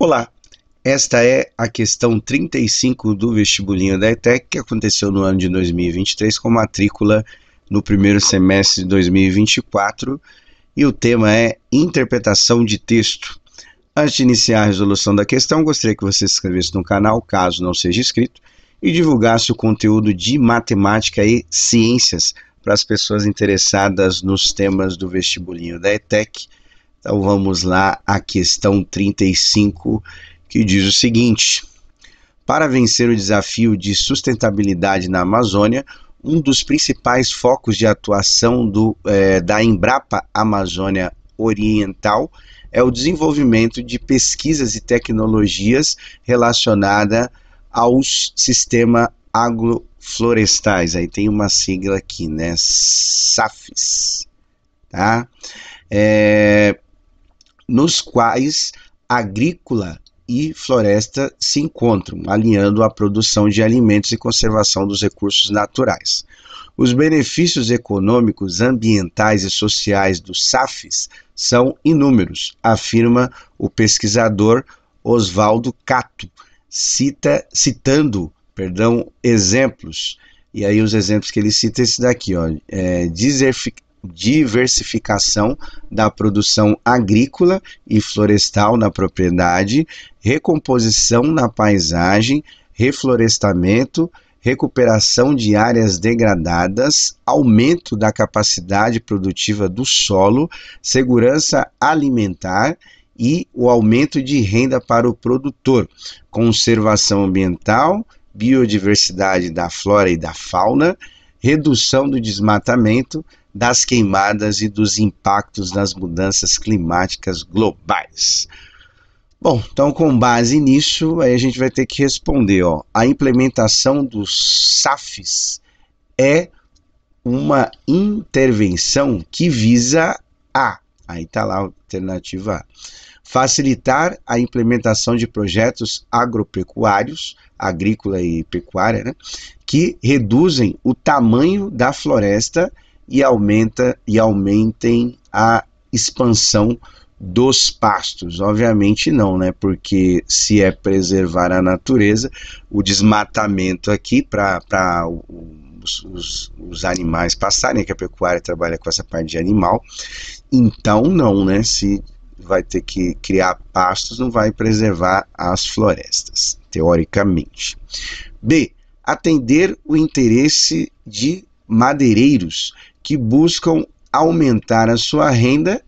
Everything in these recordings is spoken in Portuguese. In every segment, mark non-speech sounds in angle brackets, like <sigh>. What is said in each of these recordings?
Olá, esta é a questão 35 do vestibulinho da ETEC que aconteceu no ano de 2023 com matrícula no primeiro semestre de 2024 e o tema é interpretação de texto. Antes de iniciar a resolução da questão, gostaria que você se inscrevesse no canal, caso não seja inscrito, e divulgasse o conteúdo de matemática e ciências para as pessoas interessadas nos temas do vestibulinho da ETEC então vamos lá à questão 35, que diz o seguinte: Para vencer o desafio de sustentabilidade na Amazônia, um dos principais focos de atuação do, eh, da Embrapa Amazônia Oriental é o desenvolvimento de pesquisas e tecnologias relacionadas ao sistema agroflorestais. Aí tem uma sigla aqui, né? SAFES. Tá? É, nos quais agrícola e floresta se encontram, alinhando a produção de alimentos e conservação dos recursos naturais. Os benefícios econômicos, ambientais e sociais dos SAFs são inúmeros, afirma o pesquisador Oswaldo Cato, cita, citando perdão, exemplos. E aí os exemplos que ele cita é esse daqui, ó, é, diversificação da produção agrícola e florestal na propriedade, recomposição na paisagem, reflorestamento, recuperação de áreas degradadas, aumento da capacidade produtiva do solo, segurança alimentar e o aumento de renda para o produtor, conservação ambiental, biodiversidade da flora e da fauna, redução do desmatamento, das queimadas e dos impactos das mudanças climáticas globais. Bom, então com base nisso, aí a gente vai ter que responder, ó, a implementação dos SAFs é uma intervenção que visa a, aí está lá a alternativa A, facilitar a implementação de projetos agropecuários, agrícola e pecuária, né, que reduzem o tamanho da floresta e aumenta e aumentem a expansão dos pastos. Obviamente não, né? Porque se é preservar a natureza, o desmatamento aqui para os, os, os, animais passarem, né? que a pecuária trabalha com essa parte de animal, então não, né? Se vai ter que criar pastos, não vai preservar as florestas, teoricamente. B. Atender o interesse de madeireiros que buscam aumentar a sua renda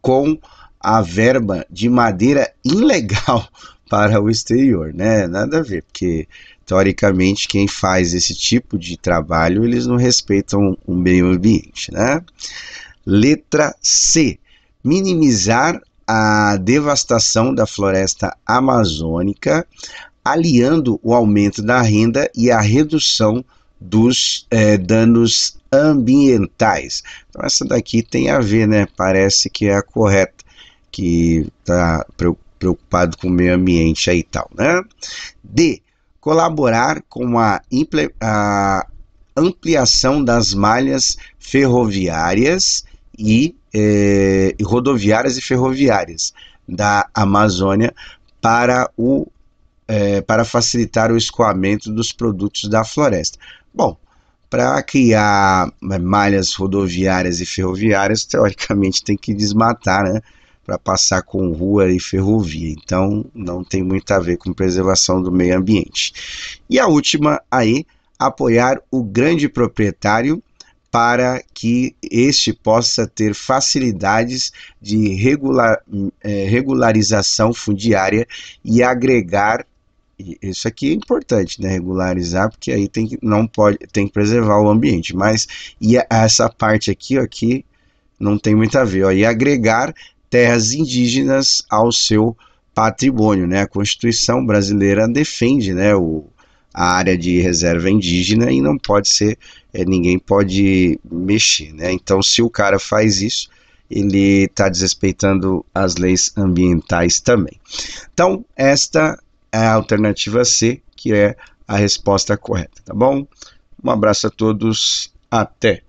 com a verba de madeira ilegal <laughs> para o exterior, né? Nada a ver, porque teoricamente quem faz esse tipo de trabalho eles não respeitam o meio ambiente, né? Letra C: minimizar a devastação da floresta amazônica, aliando o aumento da renda e a redução dos é, danos ambientais. Então essa daqui tem a ver, né? Parece que é a correta, que está preocupado com o meio ambiente aí e tal, né? D. Colaborar com a, a ampliação das malhas ferroviárias eh, e rodoviárias e ferroviárias da Amazônia para o é, para facilitar o escoamento dos produtos da floresta. Bom, para criar é, malhas rodoviárias e ferroviárias, <laughs> teoricamente tem que desmatar, né? Para passar com rua e ferrovia. Então, não tem muito a ver com preservação do meio ambiente. E a última aí, apoiar o grande proprietário para que este possa ter facilidades de regular, é, regularização fundiária e agregar isso aqui é importante, né? Regularizar, porque aí tem que, não pode, tem que preservar o ambiente. Mas e essa parte aqui, ó, aqui não tem muito a ver. Ó, e agregar terras indígenas ao seu patrimônio, né? A Constituição brasileira defende, né? O, a área de reserva indígena e não pode ser, é, ninguém pode mexer, né? Então, se o cara faz isso, ele está desrespeitando as leis ambientais também. Então, esta é a alternativa C, que é a resposta correta, tá bom? Um abraço a todos, até!